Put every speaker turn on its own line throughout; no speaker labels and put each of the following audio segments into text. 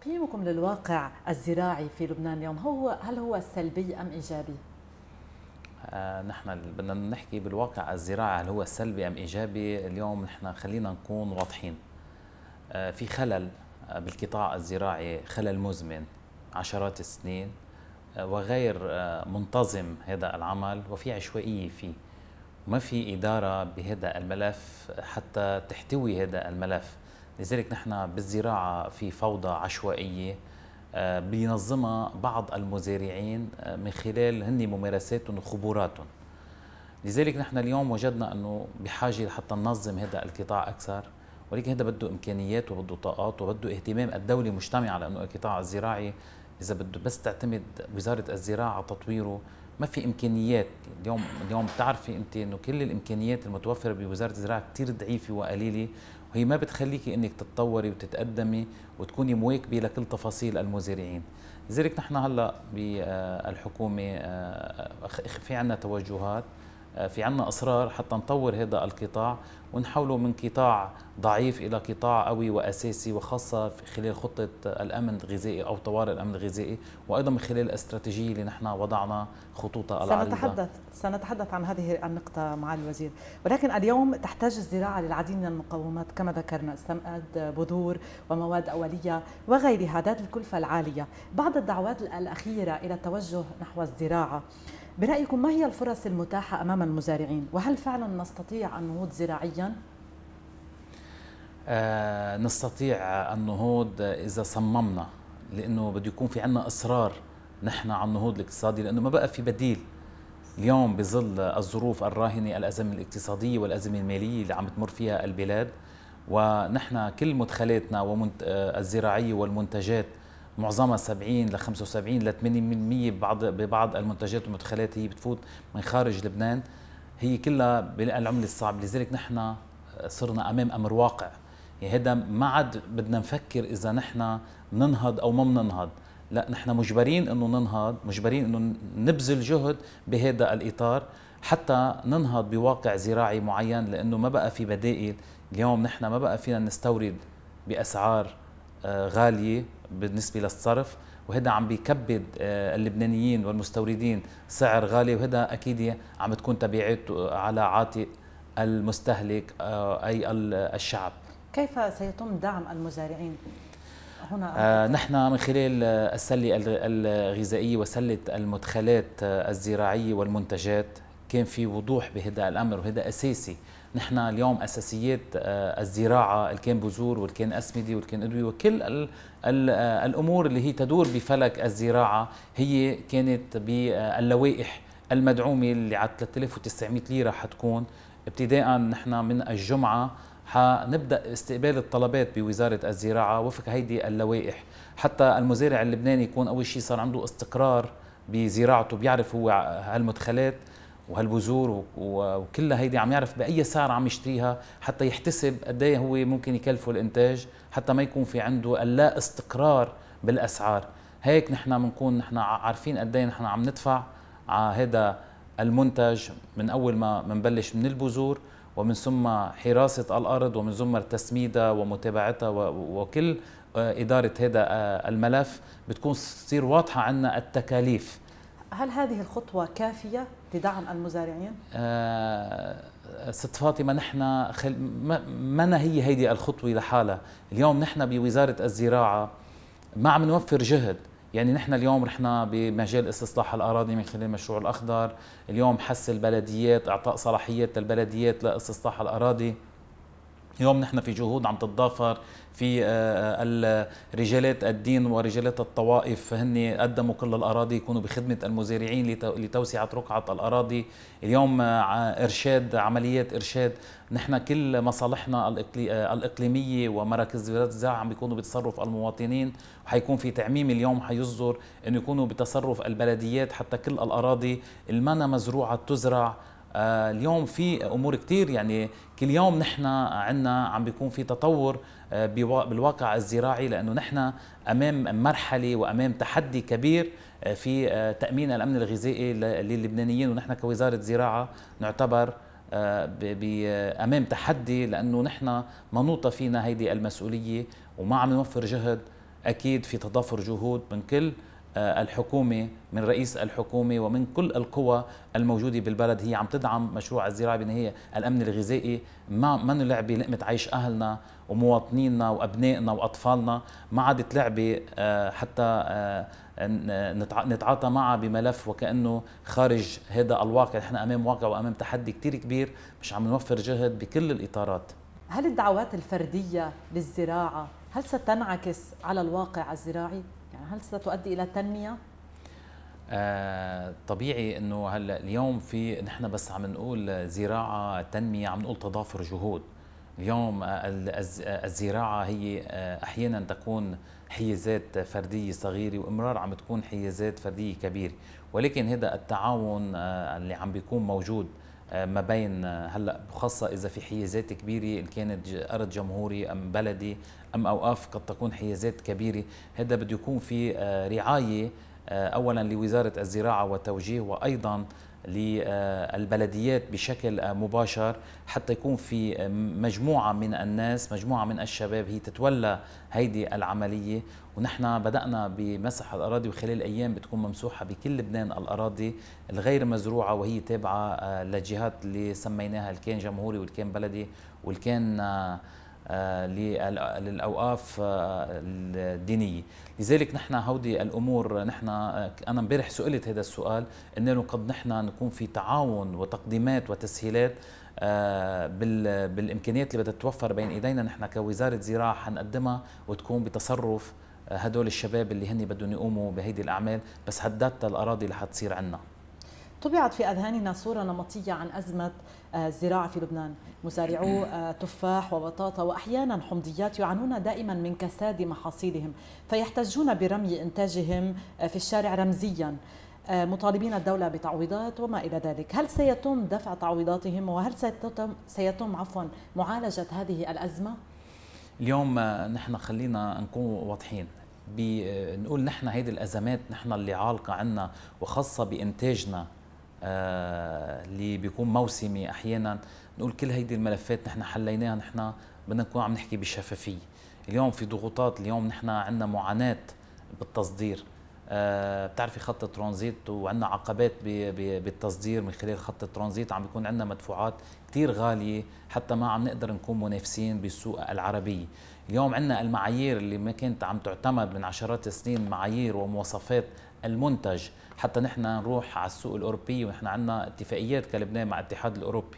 تقييمكم للواقع الزراعي في لبنان اليوم هو هل هو سلبي أم إيجابي؟
آه، نحن بدنا نحكي بالواقع الزراعي هل هو سلبي أم إيجابي اليوم نحن خلينا نكون واضحين آه، في خلل آه، بالقطاع الزراعي خلل مزمن عشرات السنين وغير منتظم هذا العمل وفي عشوائية فيه ما في إدارة بهذا الملف حتى تحتوي هذا الملف لذلك نحن بالزراعة في فوضى عشوائية آه، بينظمها بعض المزارعين آه، من خلال هن ممارساتهم وخبراتهم لذلك نحن اليوم وجدنا أنه بحاجة حتى ننظم هذا القطاع أكثر ولكن هذا بده إمكانيات وبده طاقات وبده اهتمام الدولة مجتمعة لأنه القطاع الزراعي إذا بده بس تعتمد وزارة الزراعة على تطويره ما في إمكانيات اليوم اليوم بتعرفي أنت أنه كل الإمكانيات المتوفرة بوزارة الزراعة كثير ضعيفة وقليلة وهي ما بتخليكي انك تتطوري وتتقدمي وتكوني مواكبه لكل تفاصيل المزارعين لذلك نحن هلا بالحكومه آه، آه، في عندنا توجهات آه، في عنا أسرار حتى نطور هذا القطاع ونحوله من قطاع ضعيف إلى قطاع قوي وأساسي وخاصة في خلال خطة الأمن الغذائي أو طوارئ الأمن الغذائي وأيضا من خلال الاستراتيجية اللي نحن وضعنا خطوطها العريضة سنتحدث
سنتحدث عن هذه النقطة مع الوزير ولكن اليوم تحتاج الزراعة للعديد من المقومات كما ذكرنا استناد بذور ومواد أولية وغيرها ذات الكلفة العالية بعض الدعوات الأخيرة إلى التوجه نحو الزراعة برأيكم ما هي الفرص المتاحة أمام المزارعين وهل فعلا نستطيع النهوض زراعيا؟
آه نستطيع النهوض إذا صممنا لأنه بده يكون في عنا إصرار نحن على النهوض الاقتصادي لأنه ما بقى في بديل اليوم بظل الظروف الراهنة الأزمة الاقتصادية والأزمة المالية اللي عم تمر فيها البلاد ونحن كل مدخلاتنا آه، الزراعيه والمنتجات معظمها 70 ل 75 ل 80% ببعض ببعض المنتجات والمدخلات هي بتفوت من خارج لبنان هي كلها بالعمله الصعبه لذلك نحن آه، صرنا امام امر واقع يعني هذا ما عاد بدنا نفكر اذا نحن ننهض او ما بننهض لا نحن مجبرين انه ننهض مجبرين انه نبذل جهد بهذا الاطار حتى ننهض بواقع زراعي معين لانه ما بقى في بدائل اليوم نحن ما بقى فينا نستورد باسعار آه، غاليه بالنسبه للصرف وهذا عم بيكبد آه، اللبنانيين والمستوردين سعر غالي وهذا اكيد عم تكون تبعاته على عاتق المستهلك آه، اي الشعب
كيف سيتم دعم المزارعين هنا
آه نحن من خلال السله الغذائيه وسله المدخلات آه، الزراعيه والمنتجات كان في وضوح بهذا الامر وهذا اساسي نحن اليوم اساسيات آه، الزراعه اللي كان بذور واللي كان اسمده واللي كان ادويه وكل ال ال آه، الامور اللي هي تدور بفلك الزراعه هي كانت باللوائح المدعومه اللي على 3900 ليره حتكون ابتداء نحن من الجمعه حنبدا استقبال الطلبات بوزاره الزراعه وفق هيدي اللوائح حتى المزارع اللبناني يكون اول شيء صار عنده استقرار بزراعته بيعرف هو هالمدخلات وهالبذور وكلها هيدي عم يعرف باي سعر عم يشتريها حتى يحتسب قد ايه هو ممكن يكلفه الانتاج حتى ما يكون في عنده اللا استقرار بالاسعار هيك نحن بنكون نحن عارفين قد ايه نحن عم ندفع على هذا المنتج من اول ما بنبلش من البذور ومن ثم حراسه الارض ومن ثم تسميدها ومتابعتها وكل آه، اداره هذا آه، الملف بتكون تصير واضحه عنا التكاليف
هل هذه الخطوة كافية لدعم المزارعين؟
آه ست فاطمة نحن خل... ما هي هيدي الخطوة لحالها اليوم نحن بوزارة الزراعة ما عم نوفر جهد يعني نحن اليوم رحنا بمجال استصلاح الاراضي من خلال المشروع الاخضر، اليوم حس البلديات اعطاء صلاحيات للبلديات لاستصلاح الاراضي، اليوم نحن في جهود عم تتضافر في آه، آه، رجالات الدين ورجالات الطوائف هن قدموا كل الاراضي يكونوا بخدمه المزارعين لتوسعه رقعه الاراضي اليوم آه، ارشاد عمليات ارشاد نحن كل مصالحنا الاقليميه ومراكز وزاره الزراعه عم بيكونوا بتصرف المواطنين وحيكون في تعميم اليوم حيصدر انه يكونوا بتصرف البلديات حتى كل الاراضي المنا مزروعه تزرع آه، اليوم في امور كثير يعني كل يوم نحن عندنا عم بيكون في تطور آه، بالواقع الزراعي لانه نحن امام مرحله وامام تحدي كبير آه، في تامين الامن الغذائي للبنانيين ونحن كوزاره زراعه نعتبر امام تحدي لانه نحن منوطه فينا هيدي المسؤوليه وما عم نوفر جهد اكيد في تضافر جهود من كل آه، الحكومه من رئيس الحكومه ومن كل القوى الموجوده بالبلد هي عم تدعم مشروع الزراعه هي الامن الغذائي ما ما لعبه لقمه عيش اهلنا ومواطنينا وابنائنا واطفالنا ما عادت لعبه آه، حتى آه، نتعاطى معها بملف وكانه خارج هذا الواقع نحن امام واقع وامام تحدي كثير كبير مش عم نوفر جهد بكل الاطارات
هل الدعوات الفرديه للزراعه هل ستنعكس على الواقع الزراعي هل ستؤدي الى تنميه
آه طبيعي انه هلا اليوم في نحن بس عم نقول زراعه تنميه عم نقول تضافر جهود اليوم الزراعه هي آه، احيانا تكون حيازات فرديه صغيره وامرار عم تكون حيازات فرديه كبيره ولكن هذا التعاون آه، اللي عم بيكون موجود آه، ما بين آه، هلا خاصه اذا في حيازات كبيره ان كانت ارض جمهوري ام بلدي ام اوقاف قد تكون حيازات كبيره هذا بده يكون في آه، رعايه اولا لوزاره الزراعه والتوجيه وايضا للبلديات بشكل مباشر حتى يكون في مجموعة من الناس مجموعة من الشباب هي تتولى هيدي العملية ونحن بدأنا بمسح الأراضي وخلال أيام بتكون ممسوحة بكل لبنان الأراضي الغير مزروعة وهي تابعة للجهات آه، اللي سميناها الكيان جمهوري والكيان بلدي والكيان آه، آه، للاوقاف آه، الدينيه لذلك نحن هودي الامور نحن آه، انا امبارح سئلت هذا السؤال قلنا قد نحن نكون في تعاون وتقديمات وتسهيلات بالامكانيات اللي بدها تتوفر بين ايدينا نحن كوزاره زراعه حنقدمها وتكون بتصرف هدول الشباب اللي هن بدهم يقوموا بهيدي الاعمال بس هددت الاراضي اللي حتصير عندنا
طبعت في أذهاننا صورة نمطية عن أزمة الزراعة آه، في لبنان مزارعو آه، تفاح وبطاطا وأحيانا حمضيات يعانون دائما من كساد محاصيلهم فيحتجون برمي إنتاجهم آه، في الشارع رمزيا مطالبين الدولة بتعويضات وما إلى ذلك هل سيتم دفع تعويضاتهم وهل سيتم, سيتم عفوا معالجة هذه الأزمة؟
اليوم نحن خلينا نكون واضحين بنقول نحن هيدي الازمات نحن اللي عالقه عنا وخاصه بانتاجنا آه، اللي بيكون موسمي احيانا نقول كل هيدي الملفات نحن حليناها نحن بدنا نكون عم نحكي بشفافيه اليوم في ضغوطات اليوم نحن عندنا معاناه بالتصدير أه بتعرفي خط الترانزيت وعندنا عقبات بالتصدير من خلال خط الترانزيت عم بيكون عندنا مدفوعات كثير غالية حتى ما عم نقدر نكون منافسين بالسوق العربية اليوم عندنا المعايير اللي ما كانت عم تعتمد من عشرات السنين معايير ومواصفات المنتج حتى نحن نروح على السوق الاوروبي ونحن عندنا اتفاقيات كلبنان مع الاتحاد الاوروبي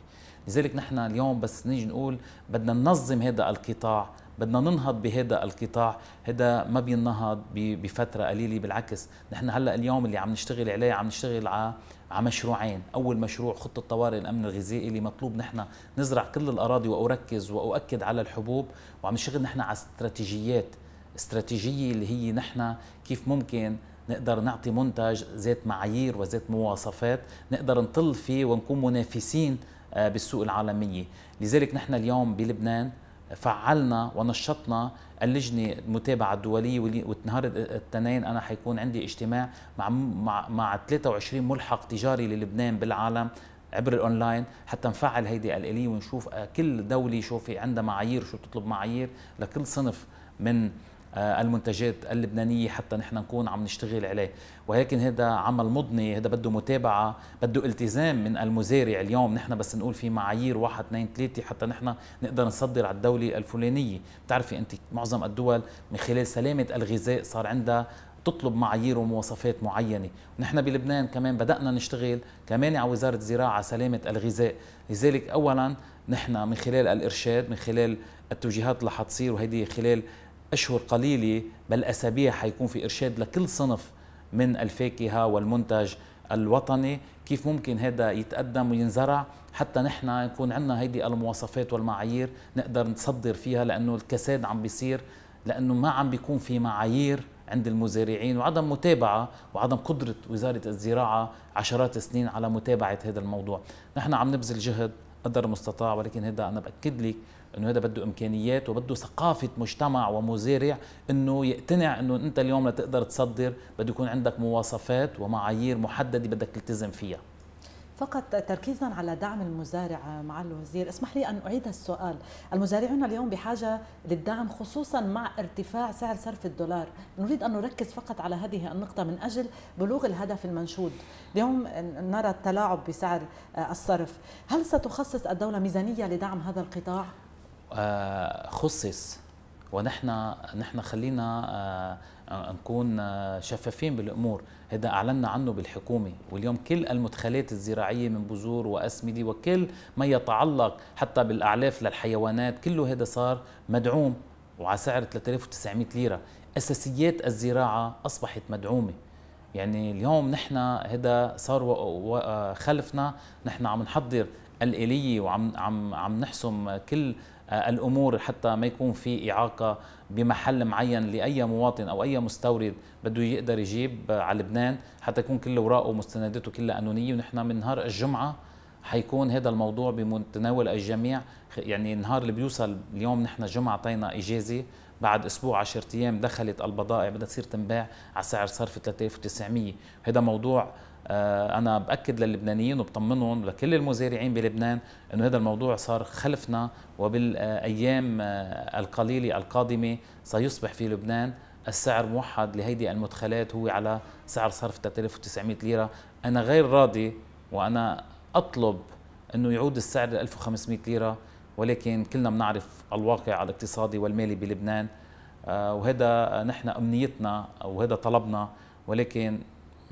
لذلك نحن اليوم بس نيجي نقول بدنا ننظم هذا القطاع بدنا ننهض بهذا القطاع هذا ما بينهض بفتره قليله بالعكس نحن هلا اليوم اللي عم نشتغل عليه عم نشتغل على على مشروعين اول مشروع خطه طوارئ الامن الغذائي اللي مطلوب نحن نزرع كل الاراضي واركز واؤكد على الحبوب وعم نشتغل نحن على استراتيجيات استراتيجيه اللي هي نحن كيف ممكن نقدر نعطي منتج ذات معايير وذات مواصفات نقدر نطل فيه ونكون منافسين آه، بالسوق العالمية لذلك نحن اليوم بلبنان فعلنا ونشطنا اللجنة المتابعة الدولية ونهار الاثنين أنا حيكون عندي اجتماع مع, مع, مع 23 ملحق تجاري للبنان بالعالم عبر الاونلاين حتى نفعل هيدي الاليه ونشوف آه، كل دوله شو في عندها معايير شو بتطلب معايير لكل صنف من آه، المنتجات اللبنانيه حتى نحن نكون عم نشتغل عليه ولكن هذا عمل مضني هذا بده متابعه بده التزام من المزارع اليوم نحن بس نقول في معايير واحد اثنين ثلاثه حتى نحن نقدر نصدر على الدوله الفلانيه بتعرفي انت معظم الدول من خلال سلامه الغذاء صار عندها تطلب معايير ومواصفات معينه ونحن بلبنان كمان بدأنا نشتغل كمان على وزارة الزراعة سلامة الغذاء لذلك أولا نحن من خلال الإرشاد من خلال التوجيهات اللي حتصير وهيدي خلال أشهر قليلة بل أسابيع حيكون في إرشاد لكل صنف من الفاكهة والمنتج الوطني كيف ممكن هذا يتقدم وينزرع حتى نحن يكون عندنا هيدي المواصفات والمعايير نقدر نصدر فيها لأنه الكساد عم بيصير لأنه ما عم بيكون في معايير عند المزارعين وعدم متابعة وعدم قدرة وزارة الزراعة عشرات السنين على متابعة هذا الموضوع نحن عم نبذل جهد قدر المستطاع ولكن هذا أنا بأكد لك انه هذا بده امكانيات وبده ثقافه مجتمع ومزارع انه يقتنع انه انت اليوم لتقدر تصدر بده يكون عندك مواصفات ومعايير محدده بدك تلتزم فيها
فقط تركيزا على دعم المزارع آه، مع الوزير اسمح لي أن أعيد السؤال المزارعون اليوم بحاجة للدعم خصوصا مع ارتفاع سعر صرف الدولار نريد أن نركز فقط على هذه النقطة من أجل بلوغ الهدف المنشود اليوم نرى التلاعب بسعر آه، الصرف هل ستخصص الدولة ميزانية لدعم هذا القطاع؟
آه، خصص ونحن نحن خلينا آه، آه، نكون شفافين بالامور هذا اعلنا عنه بالحكومه واليوم كل المدخلات الزراعيه من بذور واسمده وكل ما يتعلق حتى بالاعلاف للحيوانات كله هذا صار مدعوم وعلى سعر 3900 ليره اساسيات الزراعه اصبحت مدعومه يعني اليوم نحن هذا صار خلفنا نحن عم نحضر الآلية وعم عم عم نحسم كل آه، الامور حتى ما يكون في اعاقه بمحل معين لاي مواطن او اي مستورد بده يقدر يجيب آه، على لبنان حتى يكون كل اوراقه ومستنداته كلها قانونيه ونحن من نهار الجمعه حيكون هذا الموضوع بمتناول الجميع يعني النهار اللي بيوصل اليوم نحن جمعة اعطينا إجازة بعد أسبوع 10 أيام دخلت البضائع بدها تصير تنباع على سعر صرف 3900 هذا موضوع آه، انا باكد للبنانيين وبطمنهم لكل المزارعين بلبنان انه هذا الموضوع صار خلفنا وبالايام آه، القليله القادمه سيصبح في لبنان السعر موحد لهيدي المدخلات هو على سعر صرف 3900 ليره انا غير راضي وانا اطلب انه يعود السعر ل 1500 ليره ولكن كلنا بنعرف الواقع الاقتصادي والمالي بلبنان آه، وهذا نحن امنيتنا وهذا طلبنا ولكن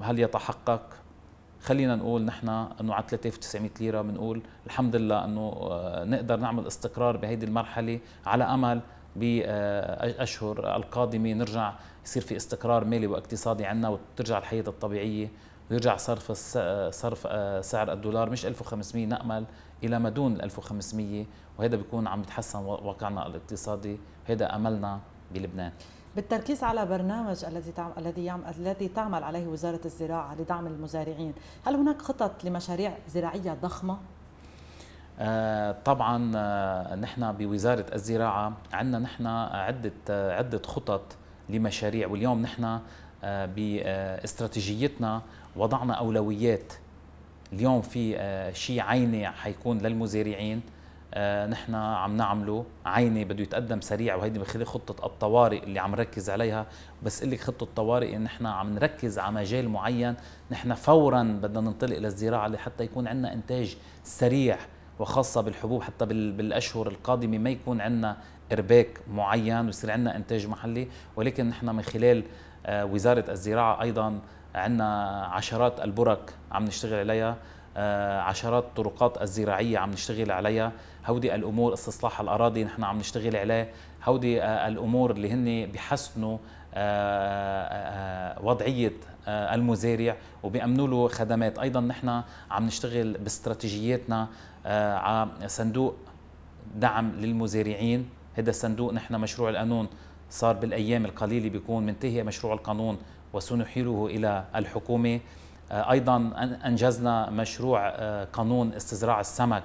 هل يتحقق خلينا نقول نحن انه على 3900 ليره بنقول الحمد لله انه آه، نقدر نعمل استقرار بهيدي المرحله على امل باشهر القادمه نرجع يصير في استقرار مالي واقتصادي عندنا وترجع الحياه الطبيعيه ويرجع صرف آه، صرف آه، سعر الدولار مش 1500 نامل الى ما دون 1500 وهذا بيكون عم يتحسن واقعنا الاقتصادي هذا املنا بلبنان
بالتركيز على برنامج الذي الذي الذي تعمل عليه وزاره الزراعه لدعم المزارعين، هل هناك خطط لمشاريع زراعيه ضخمه؟
آه، طبعا آه، نحن بوزاره الزراعه عندنا نحن عده آه، عده خطط لمشاريع واليوم نحن باستراتيجيتنا وضعنا اولويات اليوم في شيء عيني حيكون للمزارعين آه، نحن عم نعمله عيني بده يتقدم سريع وهيدي من خلال خطه الطوارئ اللي عم ركز عليها بس لك خطه الطوارئ ان نحن عم نركز على مجال معين نحن فورا بدنا ننطلق للزراعه لحتى يكون عندنا انتاج سريع وخاصة بالحبوب حتى بالأشهر القادمة ما يكون عندنا إرباك معين ويصير عندنا إنتاج محلي ولكن نحن من خلال آه، وزارة الزراعة أيضا عندنا عشرات البرك عم نشتغل عليها آه، عشرات الطرقات الزراعية عم نشتغل عليها هودي الأمور استصلاح الأراضي نحن عم نشتغل عليه هودي آه، الأمور اللي هن بحسنوا آه، وضعية المزارع وبيأمنوا له خدمات أيضا نحن عم نشتغل باستراتيجياتنا على صندوق دعم للمزارعين هذا الصندوق نحن مشروع القانون صار بالأيام القليلة بيكون منتهي مشروع القانون وسنحيله إلى الحكومة آه، ايضا انجزنا مشروع آه، قانون استزراع السمك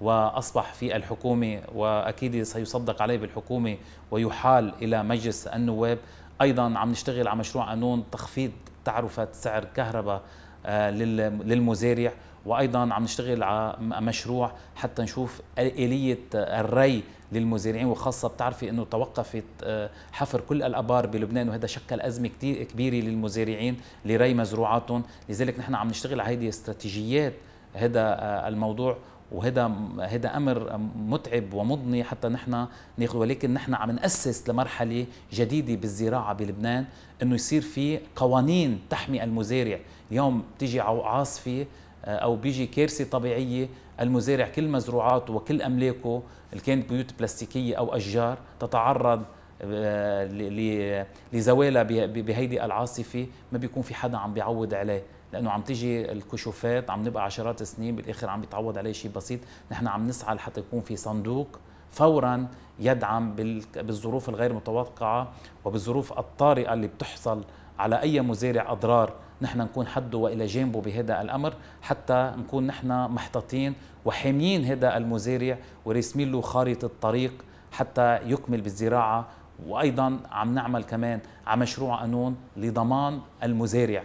واصبح في الحكومه واكيد سيصدق عليه بالحكومه ويحال الى مجلس النواب ايضا عم نشتغل على مشروع قانون تخفيض تعرفه سعر كهرباء آه، للمزارع وايضا عم نشتغل على مشروع حتى نشوف اليه الري للمزارعين وخاصه بتعرفي انه توقفت آه، حفر كل الابار بلبنان وهذا شكل ازمه كثير كبيره للمزارعين لري مزروعاتهم لذلك نحن عم نشتغل على هذه استراتيجيات هذا آه، الموضوع وهذا هذا امر آه، متعب ومضني حتى نحن ناخذ ولكن نحن عم ناسس لمرحله جديده بالزراعه بلبنان انه يصير في قوانين تحمي المزارع اليوم بتيجي عاصفه آه، او بيجي كارثه طبيعيه المزارع كل مزروعاته وكل املاكه اللي كانت بيوت بلاستيكيه او اشجار تتعرض آه، لزوالها بهيدي العاصفه ما بيكون في حدا عم بيعوض عليه لانه عم تيجي الكشوفات عم نبقى عشرات السنين بالاخر عم بيتعوض عليه شيء بسيط نحن عم نسعى لحتى يكون في صندوق فورا يدعم بالظروف الغير متوقعه وبالظروف الطارئه اللي بتحصل على اي مزارع اضرار نحن نكون حده والى جانبه بهذا الامر حتى نكون نحن محتاطين وحاميين هذا المزارع وراسمين له خارطه الطريق حتى يكمل بالزراعه وايضا عم نعمل كمان على مشروع قانون لضمان المزارع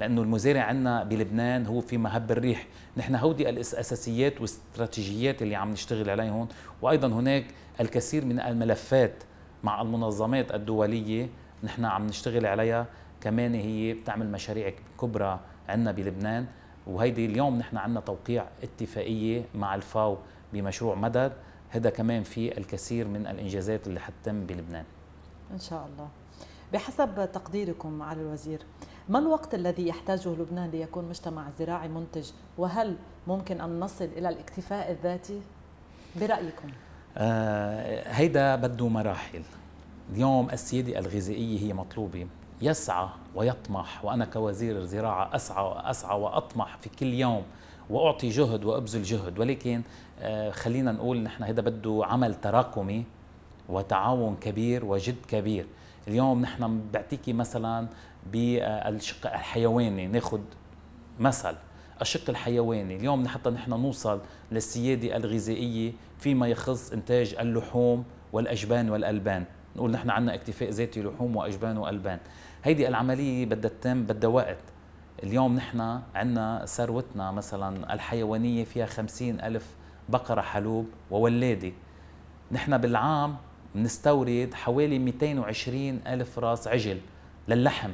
لانه المزارع عندنا بلبنان هو في مهب الريح نحن هودي الاساسيات والاستراتيجيات اللي عم نشتغل عليهم وايضا هناك الكثير من الملفات مع المنظمات الدوليه نحن عم نشتغل عليها كمان هي بتعمل مشاريع كبرى عندنا بلبنان وهيدي اليوم نحن عندنا توقيع اتفاقيه مع الفاو بمشروع مدد هذا كمان في الكثير من الانجازات اللي حتتم بلبنان
ان شاء الله بحسب تقديركم على الوزير ما الوقت الذي يحتاجه لبنان ليكون مجتمع زراعي منتج وهل ممكن ان نصل الى الاكتفاء الذاتي برايكم
آه هيدا بده مراحل اليوم السياده الغذائيه هي مطلوبه يسعى ويطمح وأنا كوزير الزراعة أسعى وأسعى وأطمح في كل يوم وأعطي جهد وأبذل جهد ولكن آه، خلينا نقول نحن هذا بده عمل تراكمي وتعاون كبير وجد كبير اليوم نحن بعطيكي مثلا بالشق الحيواني ناخذ مثل الشق الحيواني اليوم حتى نحن نوصل للسيادة الغذائية فيما يخص إنتاج اللحوم والأجبان والألبان نقول نحن عندنا اكتفاء ذاتي لحوم وأجبان وألبان هيدي العملية بدها تتم بدها وقت اليوم نحن عندنا ثروتنا مثلا الحيوانية فيها خمسين ألف بقرة حلوب وولادة نحن بالعام بنستورد حوالي 220 ألف راس عجل للحم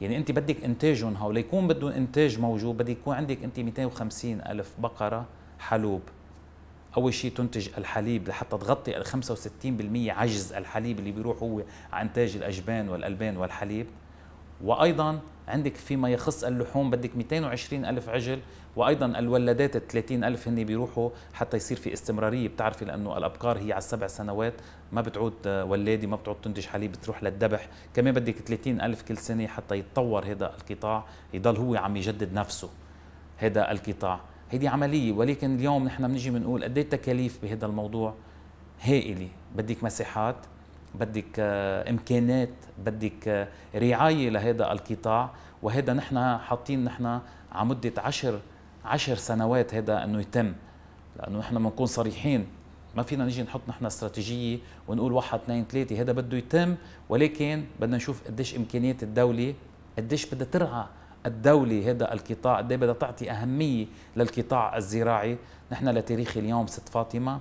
يعني انت بدك انتاجهم هول يكون بدهم انتاج موجود بدك يكون عندك انت 250 ألف بقرة حلوب اول شيء تنتج الحليب لحتى تغطي 65% عجز الحليب اللي بيروح هو على انتاج الاجبان والالبان والحليب وايضا عندك فيما يخص اللحوم بدك 220 ألف عجل وأيضا الولادات ال 30 ألف هن بيروحوا حتى يصير في استمرارية بتعرفي لأنه الأبقار هي على السبع سنوات ما بتعود آه، ولادي ما بتعود تنتج حليب بتروح للذبح كمان بدك 30 ألف كل سنة حتى يتطور هذا القطاع يضل هو عم يجدد نفسه هذا القطاع هيدي عملية ولكن اليوم نحن بنجي بنقول قد إيه التكاليف بهذا الموضوع هائلة بدك مساحات بدك آه، امكانات بدك آه، رعايه لهذا القطاع وهذا نحن حاطين نحن على مده عشر عشر سنوات هذا انه يتم لانه نحن بنكون صريحين ما فينا نيجي نحط نحن استراتيجيه ونقول واحد اثنين ثلاثه هذا بده يتم ولكن بدنا نشوف قديش امكانيات الدوله قديش بدها ترعى الدولة هذا القطاع قد بدها تعطي أهمية للقطاع الزراعي نحن لتاريخ اليوم ست فاطمة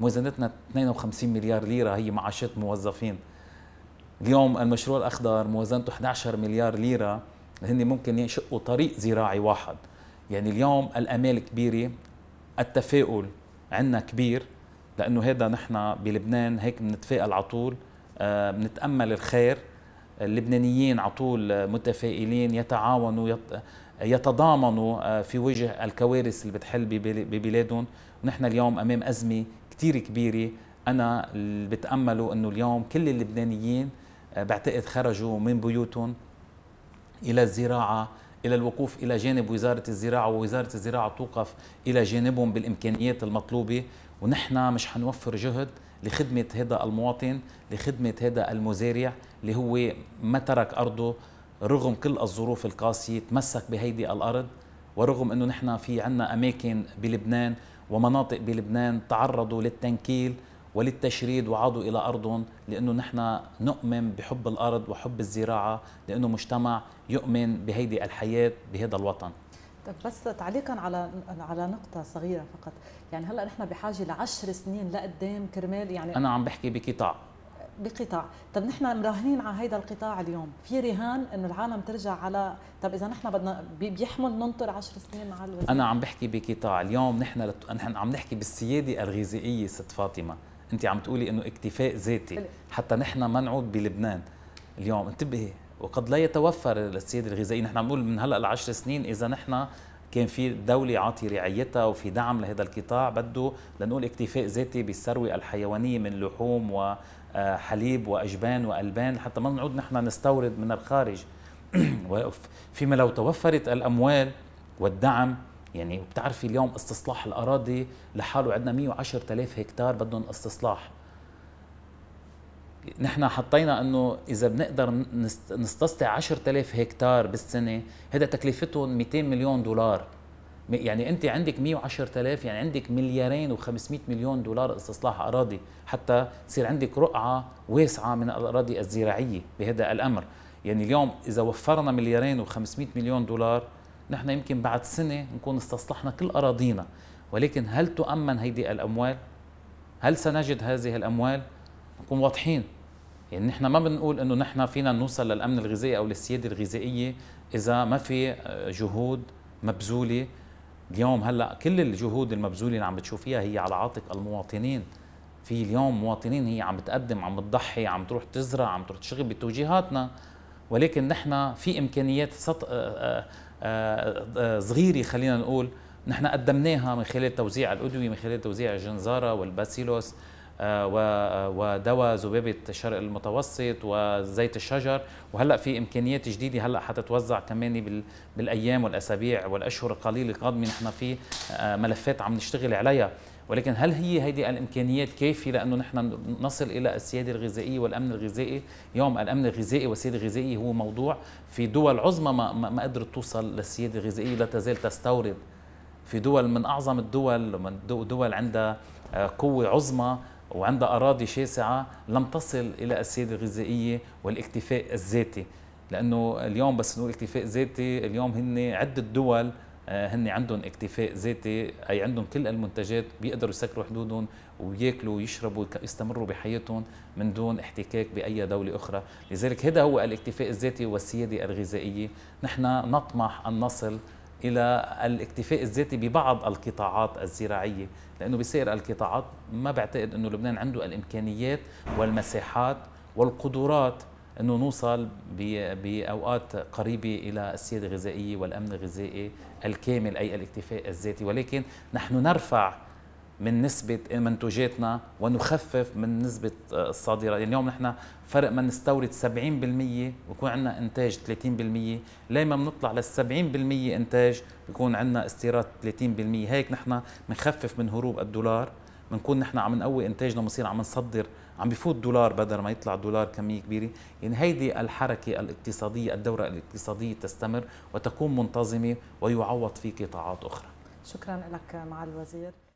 موازنتنا 52 مليار ليره هي معاشات موظفين اليوم المشروع الاخضر موازنته 11 مليار ليره هن ممكن يشقوا طريق زراعي واحد يعني اليوم الامال كبيره التفاؤل عندنا كبير لانه هذا نحن بلبنان هيك بنتفائل على طول بنتامل آه، الخير اللبنانيين على طول متفائلين يتعاونوا يتضامنوا آه، في وجه الكوارث اللي بتحل ببلادهم ونحن اليوم امام ازمه كتير كبيرة أنا اللي بتأمله أنه اليوم كل اللبنانيين آه، بعتقد خرجوا من بيوتهم إلى الزراعة إلى الوقوف إلى جانب وزارة الزراعة ووزارة الزراعة توقف إلى جانبهم بالإمكانيات المطلوبة ونحن مش حنوفر جهد لخدمة هذا المواطن لخدمة هذا المزارع اللي هو ما ترك أرضه رغم كل الظروف القاسية تمسك بهيدي الأرض ورغم أنه نحن في عنا أماكن بلبنان ومناطق بلبنان تعرضوا للتنكيل وللتشريد وعادوا إلى أرضهم لأنه نحن نؤمن بحب الأرض وحب الزراعة لأنه مجتمع يؤمن بهيدي الحياة بهذا الوطن
طب بس تعليقا على على نقطة صغيرة فقط، يعني هلا نحن بحاجة لعشر سنين لقدام كرمال يعني أنا
عم بحكي بقطاع
بقطاع طب نحن مراهنين على هذا القطاع اليوم في رهان انه العالم ترجع على طب اذا نحن بدنا بيحمل ننطر 10 سنين على الوزن انا
عم بحكي بقطاع اليوم نحن لت... نحن عم نحكي بالسياده الغذائيه ست فاطمه انت عم تقولي انه اكتفاء ذاتي حتى نحن ما نعود بلبنان اليوم انتبهي وقد لا يتوفر السياده الغذائيه نحن عم نقول من هلا العشر سنين اذا نحن كان في دولة عاطي رعايتها وفي دعم لهذا القطاع بده لنقول اكتفاء ذاتي بالثروة الحيوانية من لحوم و... آه، حليب وأجبان وألبان حتى ما نعود نحن نستورد من الخارج فيما لو توفرت الأموال والدعم يعني بتعرفي اليوم استصلاح الأراضي لحاله عندنا 110 ألاف هكتار بدهم استصلاح نحن حطينا انه اذا بنقدر نستصلح 10000 هكتار بالسنه هذا تكلفتهم 200 مليون دولار يعني انت عندك 110000 يعني عندك مليارين و500 مليون دولار استصلاح اراضي حتى تصير عندك رقعه واسعه من الاراضي الزراعيه بهذا الامر يعني اليوم اذا وفرنا مليارين و500 مليون دولار نحن يمكن بعد سنه نكون استصلحنا كل اراضينا ولكن هل تؤمن هيدي الاموال هل سنجد هذه الاموال نكون واضحين يعني نحن ما بنقول انه نحن فينا نوصل للامن الغذائي او للسياده الغذائيه اذا ما في آه، جهود مبذوله اليوم هلا كل الجهود المبذوله اللي عم بتشوفيها هي على عاتق المواطنين في اليوم مواطنين هي عم بتقدم عم بتضحي عم تروح تزرع عم تروح تشتغل بتوجيهاتنا ولكن نحن في امكانيات سط... آه، آه، آه، صغيره خلينا نقول نحن قدمناها من خلال توزيع الادويه من خلال توزيع الجنزاره والباسيلوس آه، آه، ودواء ذبابه الشرق المتوسط وزيت الشجر وهلا في امكانيات جديده هلا حتتوزع كمان بالايام والاسابيع والاشهر القليله القادمه نحن في آه، ملفات عم نشتغل عليها ولكن هل هي هذه الامكانيات كافيه لانه نحن نصل الى السياده الغذائيه والامن الغذائي يوم الامن الغذائي والسياده الغذائيه هو موضوع في دول عظمى ما, ما قدرت توصل للسياده الغذائيه لا تزال تستورد في دول من اعظم الدول من دول عندها قوه عظمى وعندها أراضي شاسعة لم تصل إلى السيادة الغذائية والاكتفاء الذاتي لأنه اليوم بس نقول اكتفاء ذاتي اليوم هن عدة دول آه، هن عندهم اكتفاء ذاتي أي عندهم كل المنتجات بيقدروا يسكروا حدودهم وياكلوا ويشربوا ويستمروا بحياتهم من دون احتكاك بأي دولة أخرى لذلك هذا هو الاكتفاء الذاتي والسيادة الغذائية نحن نطمح أن نصل الى الاكتفاء الذاتي ببعض القطاعات الزراعيه لانه بسير القطاعات ما بعتقد انه لبنان عنده الامكانيات والمساحات والقدرات انه نوصل باوقات قريبه الى السياده الغذائيه والامن الغذائي الكامل اي الاكتفاء الذاتي ولكن نحن نرفع من نسبة منتوجاتنا ونخفف من نسبة آه، الصادرة يعني اليوم نحن فرق ما نستورد 70% ويكون عندنا إنتاج 30% ليه ما بنطلع لل 70% إنتاج بيكون عندنا استيراد 30% هيك نحن بنخفف من هروب الدولار بنكون نحن عم نقوي انتاجنا بنصير عم نصدر عم بفوت دولار بدل ما يطلع دولار كميه كبيره يعني هيدي الحركه الاقتصاديه الدوره الاقتصاديه تستمر وتكون منتظمه ويعوض في قطاعات اخرى
شكرا لك معالي الوزير